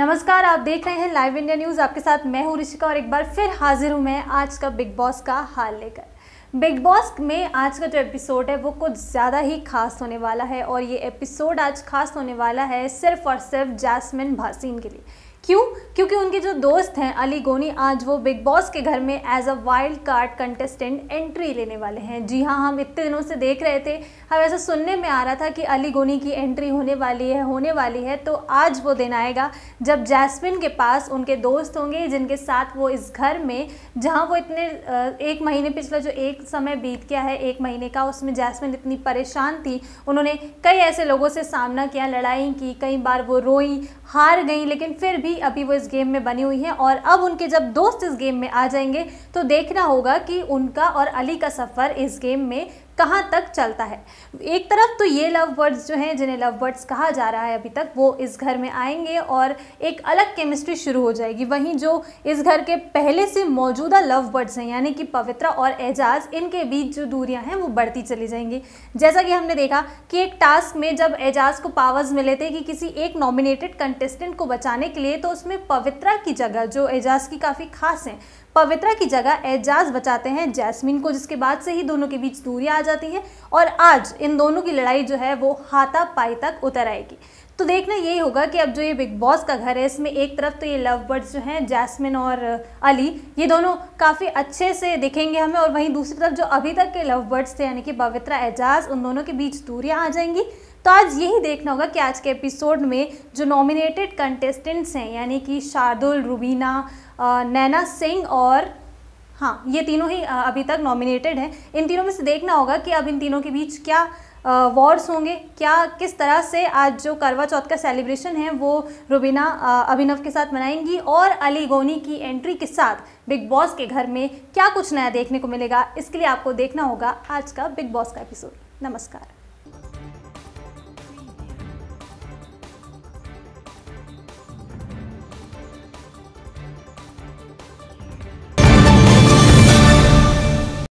नमस्कार आप देख रहे हैं लाइव इंडिया न्यूज़ आपके साथ मैं हूं ऋषिका और एक बार फिर हाजिर हूं मैं आज का बिग बॉस का हाल लेकर बिग बॉस में आज का जो एपिसोड है वो कुछ ज़्यादा ही खास होने वाला है और ये एपिसोड आज खास होने वाला है सिर्फ और सिर्फ जैस्मिन भासीन के लिए क्यों क्योंकि उनके जो दोस्त हैं अली गोनी आज वो बिग बॉस के घर में as a wild card contestant entry लेने वाले हैं जी हाँ हम इतने दिनों से देख रहे थे हम ऐसा सुनने में आ रहा था कि अली गोनी की एंट्री होने वाली है होने वाली है तो आज वो दिन आएगा जब जैस्मिन के पास उनके दोस्त होंगे जिनके साथ वो इस घर में जहाँ वो इतने एक महीने पिछला जो एक समय बीत गया है एक महीने का उसमें जैसमिन इतनी परेशान थी उन्होंने कई ऐसे लोगों से सामना किया लड़ाई की कई बार वो रोई हार गई लेकिन फिर भी भी अभी वो इस गेम में बनी हुई हैं और अब उनके जब दोस्त इस गेम में आ जाएंगे तो देखना होगा कि उनका और अली का सफ़र इस गेम में कहाँ तक चलता है एक तरफ तो ये लव बर्ड्स जो हैं जिन्हें लव बर्ड्स कहा जा रहा है अभी तक वो इस घर में आएंगे और एक अलग केमिस्ट्री शुरू हो जाएगी वहीं जो इस घर के पहले से मौजूदा लव बर्ड्स हैं यानी कि पवित्रा और एजाज इनके बीच जो दूरियाँ हैं वो बढ़ती चली जाएंगी जैसा कि हमने देखा कि एक टास्क में जब एजाज को पावर्स मिले थे कि किसी एक नॉमिनेटेड कंटेस्टेंट को बचाने के लिए तो उसमें पवित्रा की जगह जो एजाज की काफ़ी खास हैं पवित्रा की जगह एजाज बचाते हैं जैस्मिन को जिसके बाद से ही दोनों के बीच दूरियाँ आ जाती है और आज इन दोनों की लड़ाई जो है वो हाथापाई तक उतर आएगी तो देखना यही होगा कि अब जो ये बिग बॉस का घर है इसमें एक तरफ तो ये लव बर्ड्स जो हैं जैस्मिन और अली ये दोनों काफ़ी अच्छे से दिखेंगे हमें और वहीं दूसरी तरफ जो अभी तक के लव बर्ड्स थे यानी कि पवित्रा एजाज उन दोनों के बीच दूरियाँ आ जाएंगी तो आज यही देखना होगा कि आज के एपिसोड में जो नॉमिनेटेड कंटेस्टेंट्स हैं यानी कि शार्दुल रुबीना नैना सिंह और हाँ ये तीनों ही अभी तक नॉमिनेटेड हैं इन तीनों में से देखना होगा कि अब इन तीनों के बीच क्या वॉर्स होंगे क्या किस तरह से आज जो करवा चौथ का सेलिब्रेशन है वो रुबीना अभिनव के साथ मनाएंगी और अली गोनी की एंट्री के साथ बिग बॉस के घर में क्या कुछ नया देखने को मिलेगा इसके लिए आपको देखना होगा आज का बिग बॉस का एपिसोड नमस्कार